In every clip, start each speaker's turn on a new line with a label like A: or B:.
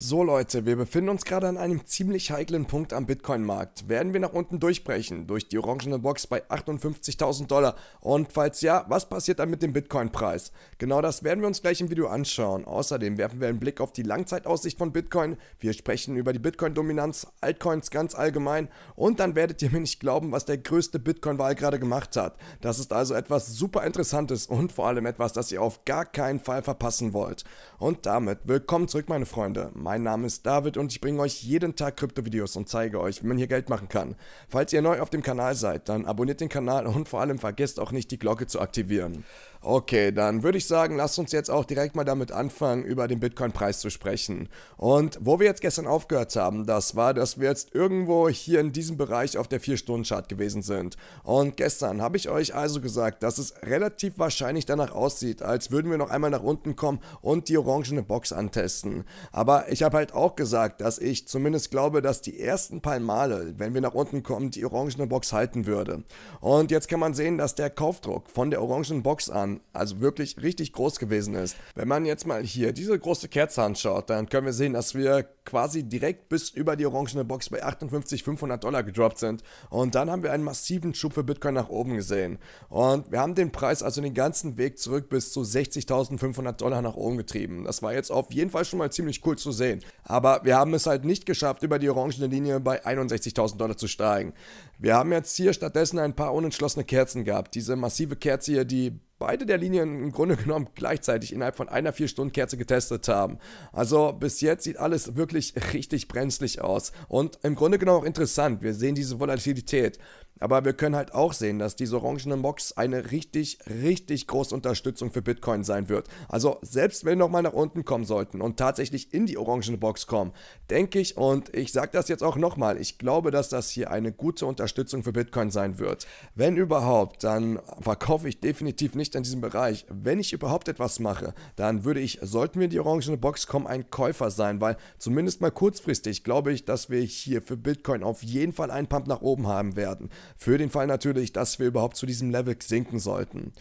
A: So Leute, wir befinden uns gerade an einem ziemlich heiklen Punkt am Bitcoin-Markt. Werden wir nach unten durchbrechen durch die orangene Box bei 58.000 Dollar? Und falls ja, was passiert dann mit dem Bitcoin-Preis? Genau das werden wir uns gleich im Video anschauen. Außerdem werfen wir einen Blick auf die Langzeitaussicht von Bitcoin. Wir sprechen über die Bitcoin-Dominanz, Altcoins ganz allgemein. Und dann werdet ihr mir nicht glauben, was der größte Bitcoin-Wahl gerade gemacht hat. Das ist also etwas super Interessantes und vor allem etwas, das ihr auf gar keinen Fall verpassen wollt. Und damit willkommen zurück, meine Freunde mein Name ist David und ich bringe euch jeden Tag Krypto-Videos und zeige euch, wie man hier Geld machen kann. Falls ihr neu auf dem Kanal seid, dann abonniert den Kanal und vor allem vergesst auch nicht, die Glocke zu aktivieren. Okay, dann würde ich sagen, lasst uns jetzt auch direkt mal damit anfangen, über den Bitcoin-Preis zu sprechen. Und wo wir jetzt gestern aufgehört haben, das war, dass wir jetzt irgendwo hier in diesem Bereich auf der 4-Stunden-Chart gewesen sind. Und gestern habe ich euch also gesagt, dass es relativ wahrscheinlich danach aussieht, als würden wir noch einmal nach unten kommen und die orangene Box antesten. Aber ich habe halt auch gesagt, dass ich zumindest glaube, dass die ersten paar Male, wenn wir nach unten kommen, die orangene Box halten würde. Und jetzt kann man sehen, dass der Kaufdruck von der orangenen Box an also wirklich richtig groß gewesen ist. Wenn man jetzt mal hier diese große Kerze anschaut, dann können wir sehen, dass wir quasi direkt bis über die orangene Box bei 58.500 Dollar gedroppt sind. Und dann haben wir einen massiven Schub für Bitcoin nach oben gesehen. Und wir haben den Preis also den ganzen Weg zurück bis zu 60.500 Dollar nach oben getrieben. Das war jetzt auf jeden Fall schon mal ziemlich cool zu sehen. Aber wir haben es halt nicht geschafft, über die orangene Linie bei 61.000 Dollar zu steigen. Wir haben jetzt hier stattdessen ein paar unentschlossene Kerzen gehabt. Diese massive Kerze hier, die beide der Linien im Grunde genommen gleichzeitig innerhalb von einer 4-Stunden-Kerze getestet haben. Also bis jetzt sieht alles wirklich richtig brenzlig aus und im Grunde genommen auch interessant. Wir sehen diese Volatilität. Aber wir können halt auch sehen, dass diese orangenen Box eine richtig, richtig große Unterstützung für Bitcoin sein wird. Also selbst wenn wir nochmal nach unten kommen sollten und tatsächlich in die orangene Box kommen, denke ich, und ich sage das jetzt auch nochmal, ich glaube, dass das hier eine gute Unterstützung für Bitcoin sein wird. Wenn überhaupt, dann verkaufe ich definitiv nicht nicht an diesem Bereich. Wenn ich überhaupt etwas mache, dann würde ich, sollten wir in die orangene Box kommen, ein Käufer sein, weil zumindest mal kurzfristig glaube ich, dass wir hier für Bitcoin auf jeden Fall einen Pump nach oben haben werden. Für den Fall natürlich, dass wir überhaupt zu diesem Level sinken sollten.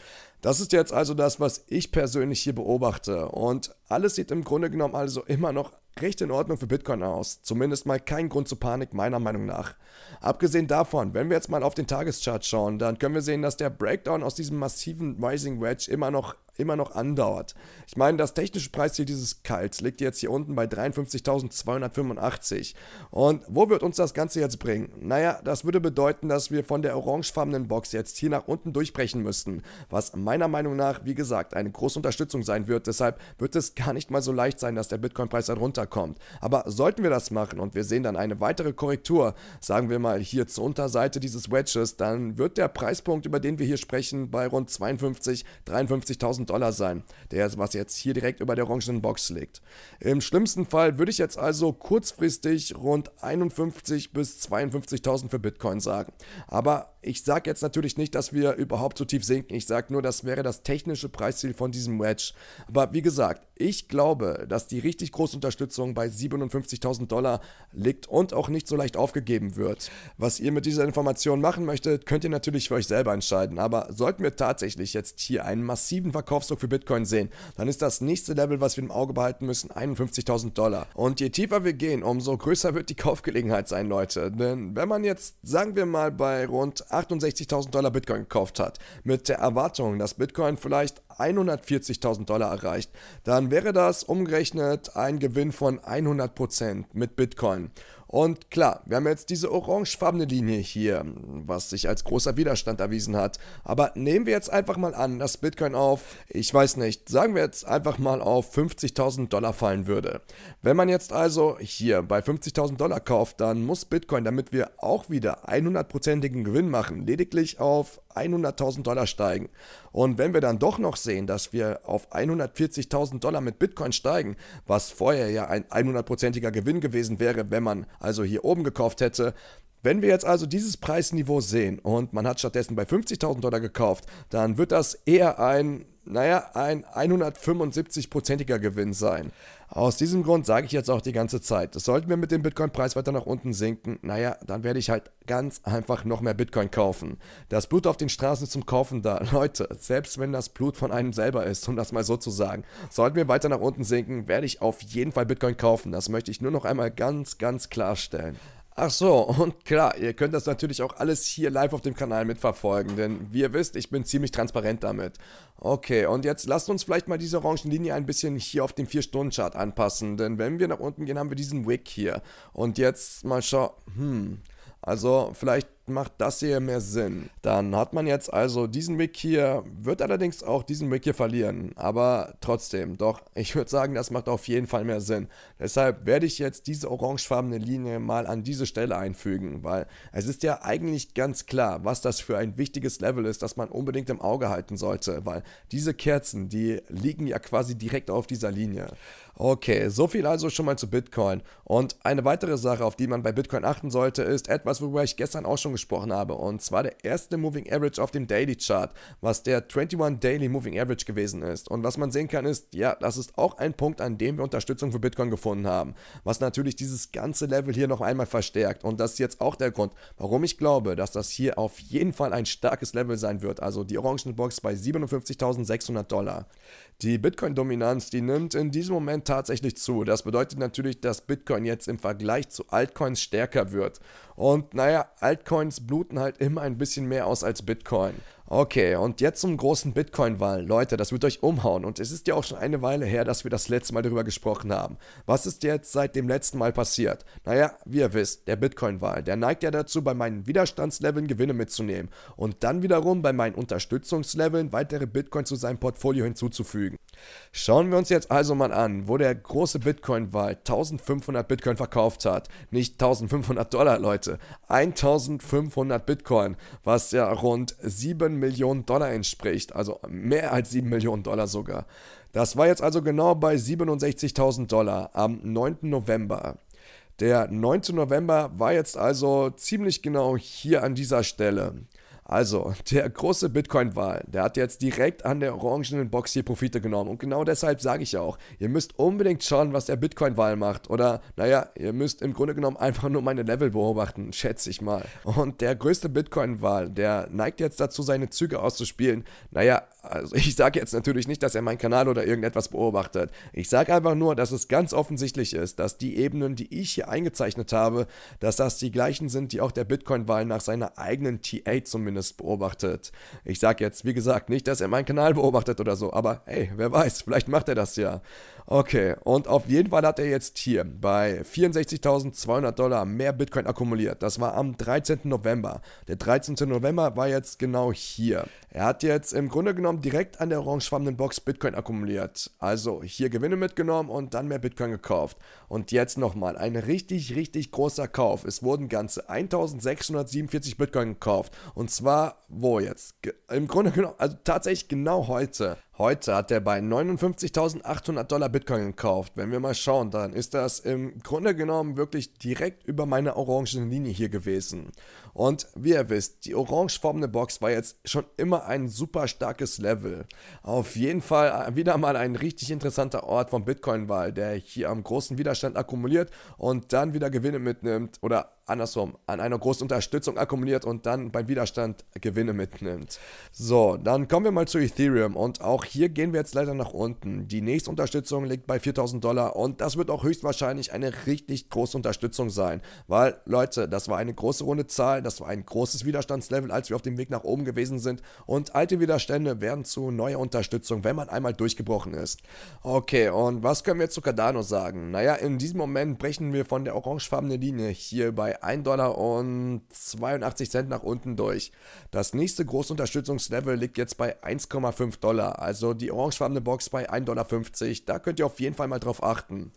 A: Das ist jetzt also das, was ich persönlich hier beobachte. Und alles sieht im Grunde genommen also immer noch recht in Ordnung für Bitcoin aus. Zumindest mal kein Grund zur Panik meiner Meinung nach. Abgesehen davon, wenn wir jetzt mal auf den Tageschart schauen, dann können wir sehen, dass der Breakdown aus diesem massiven Rising Wedge immer noch immer noch andauert. Ich meine, das technische Preisziel dieses Kals liegt jetzt hier unten bei 53.285. Und wo wird uns das Ganze jetzt bringen? Naja, das würde bedeuten, dass wir von der orangefarbenen Box jetzt hier nach unten durchbrechen müssten, was meiner Meinung nach, wie gesagt, eine große Unterstützung sein wird. Deshalb wird es gar nicht mal so leicht sein, dass der Bitcoin-Preis dann runterkommt. Aber sollten wir das machen und wir sehen dann eine weitere Korrektur, sagen wir mal hier zur Unterseite dieses Wedges, dann wird der Preispunkt, über den wir hier sprechen, bei rund 52, 53.000 Dollar sein, der was jetzt hier direkt über der orangenen Box liegt. Im schlimmsten Fall würde ich jetzt also kurzfristig rund 51 bis 52.000 für Bitcoin sagen. Aber ich sage jetzt natürlich nicht, dass wir überhaupt so tief sinken. Ich sage nur, das wäre das technische Preisziel von diesem Wedge. Aber wie gesagt, ich glaube, dass die richtig große Unterstützung bei 57.000 Dollar liegt und auch nicht so leicht aufgegeben wird. Was ihr mit dieser Information machen möchtet, könnt ihr natürlich für euch selber entscheiden. Aber sollten wir tatsächlich jetzt hier einen massiven Verkaufsdruck für Bitcoin sehen, dann ist das nächste Level, was wir im Auge behalten müssen, 51.000 Dollar. Und je tiefer wir gehen, umso größer wird die Kaufgelegenheit sein, Leute. Denn wenn man jetzt, sagen wir mal, bei rund 68.000 Dollar Bitcoin gekauft hat, mit der Erwartung, dass Bitcoin vielleicht 140.000 Dollar erreicht, dann wäre das umgerechnet ein Gewinn von 100% mit Bitcoin. Und klar, wir haben jetzt diese orangefarbene Linie hier, was sich als großer Widerstand erwiesen hat. Aber nehmen wir jetzt einfach mal an, dass Bitcoin auf, ich weiß nicht, sagen wir jetzt einfach mal auf 50.000 Dollar fallen würde. Wenn man jetzt also hier bei 50.000 Dollar kauft, dann muss Bitcoin, damit wir auch wieder 100%igen Gewinn machen, lediglich auf 100.000 Dollar steigen. Und wenn wir dann doch noch sehen, dass wir auf 140.000 Dollar mit Bitcoin steigen, was vorher ja ein 100%iger Gewinn gewesen wäre, wenn man also hier oben gekauft hätte, wenn wir jetzt also dieses Preisniveau sehen und man hat stattdessen bei 50.000 Dollar gekauft, dann wird das eher ein naja, ein 175-prozentiger Gewinn sein. Aus diesem Grund sage ich jetzt auch die ganze Zeit, sollten wir mit dem Bitcoin-Preis weiter nach unten sinken, naja, dann werde ich halt ganz einfach noch mehr Bitcoin kaufen. Das Blut auf den Straßen zum Kaufen da, Leute, selbst wenn das Blut von einem selber ist, um das mal so zu sagen, sollten wir weiter nach unten sinken, werde ich auf jeden Fall Bitcoin kaufen. Das möchte ich nur noch einmal ganz, ganz klarstellen. Ach so, und klar, ihr könnt das natürlich auch alles hier live auf dem Kanal mitverfolgen, denn wie ihr wisst, ich bin ziemlich transparent damit. Okay, und jetzt lasst uns vielleicht mal diese orangen Linie ein bisschen hier auf dem 4-Stunden-Chart anpassen, denn wenn wir nach unten gehen, haben wir diesen Wick hier. Und jetzt mal schauen, hm, also vielleicht macht das hier mehr Sinn. Dann hat man jetzt also diesen Wick hier, wird allerdings auch diesen Wick hier verlieren, aber trotzdem, doch, ich würde sagen, das macht auf jeden Fall mehr Sinn. Deshalb werde ich jetzt diese orangefarbene Linie mal an diese Stelle einfügen, weil es ist ja eigentlich ganz klar, was das für ein wichtiges Level ist, das man unbedingt im Auge halten sollte, weil diese Kerzen, die liegen ja quasi direkt auf dieser Linie. Okay, so viel also schon mal zu Bitcoin. Und eine weitere Sache, auf die man bei Bitcoin achten sollte, ist etwas, worüber ich gestern auch schon angesprochen habe. Und zwar der erste Moving Average auf dem Daily Chart, was der 21 Daily Moving Average gewesen ist. Und was man sehen kann ist, ja, das ist auch ein Punkt, an dem wir Unterstützung für Bitcoin gefunden haben. Was natürlich dieses ganze Level hier noch einmal verstärkt. Und das ist jetzt auch der Grund, warum ich glaube, dass das hier auf jeden Fall ein starkes Level sein wird. Also die orangene Box bei 57.600 Dollar. Die Bitcoin-Dominanz, die nimmt in diesem Moment tatsächlich zu. Das bedeutet natürlich, dass Bitcoin jetzt im Vergleich zu Altcoins stärker wird. Und naja, Altcoins bluten halt immer ein bisschen mehr aus als Bitcoin. Okay, und jetzt zum großen bitcoin wahl Leute, das wird euch umhauen und es ist ja auch schon eine Weile her, dass wir das letzte Mal darüber gesprochen haben. Was ist jetzt seit dem letzten Mal passiert? Naja, wie ihr wisst, der Bitcoin-Wahl, der neigt ja dazu, bei meinen Widerstandsleveln Gewinne mitzunehmen und dann wiederum bei meinen Unterstützungsleveln weitere Bitcoin zu seinem Portfolio hinzuzufügen. Schauen wir uns jetzt also mal an, wo der große Bitcoin-Wahl 1500 Bitcoin verkauft hat. Nicht 1500 Dollar, Leute, 1500 Bitcoin, was ja rund 7 Millionen Dollar entspricht, also mehr als 7 Millionen Dollar sogar. Das war jetzt also genau bei 67.000 Dollar am 9. November. Der 9. November war jetzt also ziemlich genau hier an dieser Stelle. Also, der große Bitcoin-Wahl, der hat jetzt direkt an der orangenen Box hier Profite genommen. Und genau deshalb sage ich auch, ihr müsst unbedingt schauen, was der Bitcoin-Wahl macht. Oder, naja, ihr müsst im Grunde genommen einfach nur meine Level beobachten, schätze ich mal. Und der größte Bitcoin-Wahl, der neigt jetzt dazu, seine Züge auszuspielen. Naja, also ich sage jetzt natürlich nicht, dass er meinen Kanal oder irgendetwas beobachtet. Ich sage einfach nur, dass es ganz offensichtlich ist, dass die Ebenen, die ich hier eingezeichnet habe, dass das die gleichen sind, die auch der Bitcoin-Wahl nach seiner eigenen TA zumindest zumindest beobachtet. Ich sage jetzt, wie gesagt, nicht, dass er meinen Kanal beobachtet oder so, aber hey, wer weiß, vielleicht macht er das ja. Okay, und auf jeden Fall hat er jetzt hier bei 64.200 Dollar mehr Bitcoin akkumuliert. Das war am 13. November. Der 13. November war jetzt genau hier. Er hat jetzt im Grunde genommen direkt an der orangefarbenen Box Bitcoin akkumuliert. Also hier Gewinne mitgenommen und dann mehr Bitcoin gekauft. Und jetzt nochmal, ein richtig, richtig großer Kauf. Es wurden ganze 1647 Bitcoin gekauft. Und zwar war wo jetzt? Im Grunde genommen, also tatsächlich genau heute Heute hat er bei 59.800 Dollar Bitcoin gekauft. Wenn wir mal schauen, dann ist das im Grunde genommen wirklich direkt über meiner orangen Linie hier gewesen. Und wie ihr wisst, die orangefarbene Box war jetzt schon immer ein super starkes Level. Auf jeden Fall äh, wieder mal ein richtig interessanter Ort von Bitcoin-Wahl, der hier am großen Widerstand akkumuliert und dann wieder Gewinne mitnimmt oder andersrum, an einer großen Unterstützung akkumuliert und dann beim Widerstand Gewinne mitnimmt. So, dann kommen wir mal zu Ethereum und auch hier gehen wir jetzt leider nach unten. Die nächste Unterstützung liegt bei 4000 Dollar und das wird auch höchstwahrscheinlich eine richtig große Unterstützung sein. Weil, Leute, das war eine große runde Zahl, das war ein großes Widerstandslevel, als wir auf dem Weg nach oben gewesen sind. Und alte Widerstände werden zu neuer Unterstützung, wenn man einmal durchgebrochen ist. Okay, und was können wir jetzt zu Cardano sagen? Naja, in diesem Moment brechen wir von der orangefarbenen Linie hier bei 1 Dollar und 82 Cent nach unten durch. Das nächste große Unterstützungslevel liegt jetzt bei 1,5 Dollar, also also die orangefarbene Box bei 1,50 Dollar. Da könnt ihr auf jeden Fall mal drauf achten.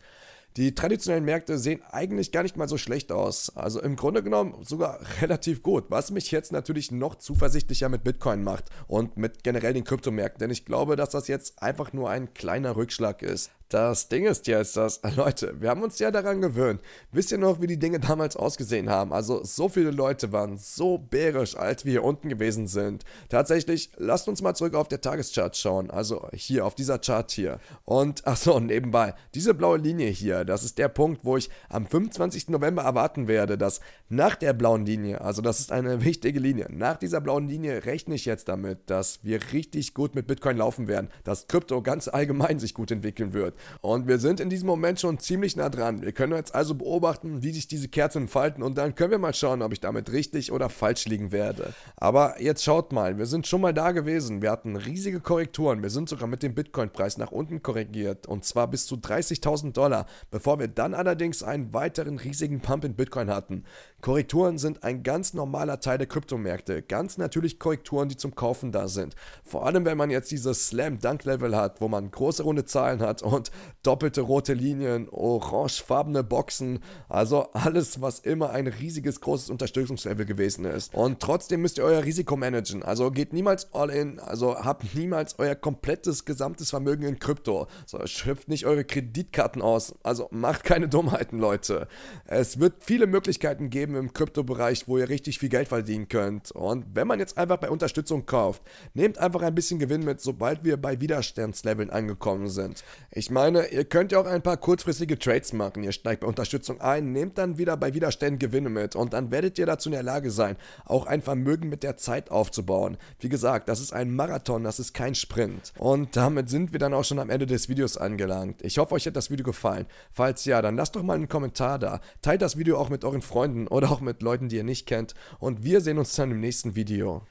A: Die traditionellen Märkte sehen eigentlich gar nicht mal so schlecht aus. Also im Grunde genommen sogar relativ gut, was mich jetzt natürlich noch zuversichtlicher mit Bitcoin macht und mit generell den Kryptomärkten, denn ich glaube, dass das jetzt einfach nur ein kleiner Rückschlag ist. Das Ding ist ja, ist das, Leute, wir haben uns ja daran gewöhnt. Wisst ihr noch, wie die Dinge damals ausgesehen haben? Also, so viele Leute waren so bärisch, als wir hier unten gewesen sind. Tatsächlich, lasst uns mal zurück auf der Tageschart schauen. Also, hier, auf dieser Chart hier. Und, achso, nebenbei, diese blaue Linie hier, das ist der Punkt, wo ich am 25. November erwarten werde, dass nach der blauen Linie, also das ist eine wichtige Linie, nach dieser blauen Linie rechne ich jetzt damit, dass wir richtig gut mit Bitcoin laufen werden, dass Krypto ganz allgemein sich gut entwickeln wird. Und wir sind in diesem Moment schon ziemlich nah dran. Wir können jetzt also beobachten, wie sich diese Kerzen entfalten und dann können wir mal schauen, ob ich damit richtig oder falsch liegen werde. Aber jetzt schaut mal, wir sind schon mal da gewesen. Wir hatten riesige Korrekturen. Wir sind sogar mit dem Bitcoin-Preis nach unten korrigiert und zwar bis zu 30.000 Dollar, bevor wir dann allerdings einen weiteren riesigen Pump in Bitcoin hatten. Korrekturen sind ein ganz normaler Teil der Kryptomärkte. Ganz natürlich Korrekturen, die zum Kaufen da sind. Vor allem, wenn man jetzt dieses Slam-Dunk-Level hat, wo man große runde Zahlen hat und doppelte rote Linien, orangefarbene Boxen. Also alles, was immer ein riesiges, großes Unterstützungslevel gewesen ist. Und trotzdem müsst ihr euer Risiko managen. Also geht niemals all in. Also habt niemals euer komplettes gesamtes Vermögen in Krypto. So, schöpft nicht eure Kreditkarten aus. Also macht keine Dummheiten, Leute. Es wird viele Möglichkeiten geben, eben im Kryptobereich, wo ihr richtig viel Geld verdienen könnt. Und wenn man jetzt einfach bei Unterstützung kauft, nehmt einfach ein bisschen Gewinn mit, sobald wir bei Widerstandsleveln angekommen sind. Ich meine, ihr könnt ja auch ein paar kurzfristige Trades machen. Ihr steigt bei Unterstützung ein, nehmt dann wieder bei Widerständen Gewinne mit und dann werdet ihr dazu in der Lage sein, auch ein Vermögen mit der Zeit aufzubauen. Wie gesagt, das ist ein Marathon, das ist kein Sprint. Und damit sind wir dann auch schon am Ende des Videos angelangt. Ich hoffe, euch hat das Video gefallen. Falls ja, dann lasst doch mal einen Kommentar da. Teilt das Video auch mit euren Freunden oder oder auch mit Leuten, die ihr nicht kennt. Und wir sehen uns dann im nächsten Video.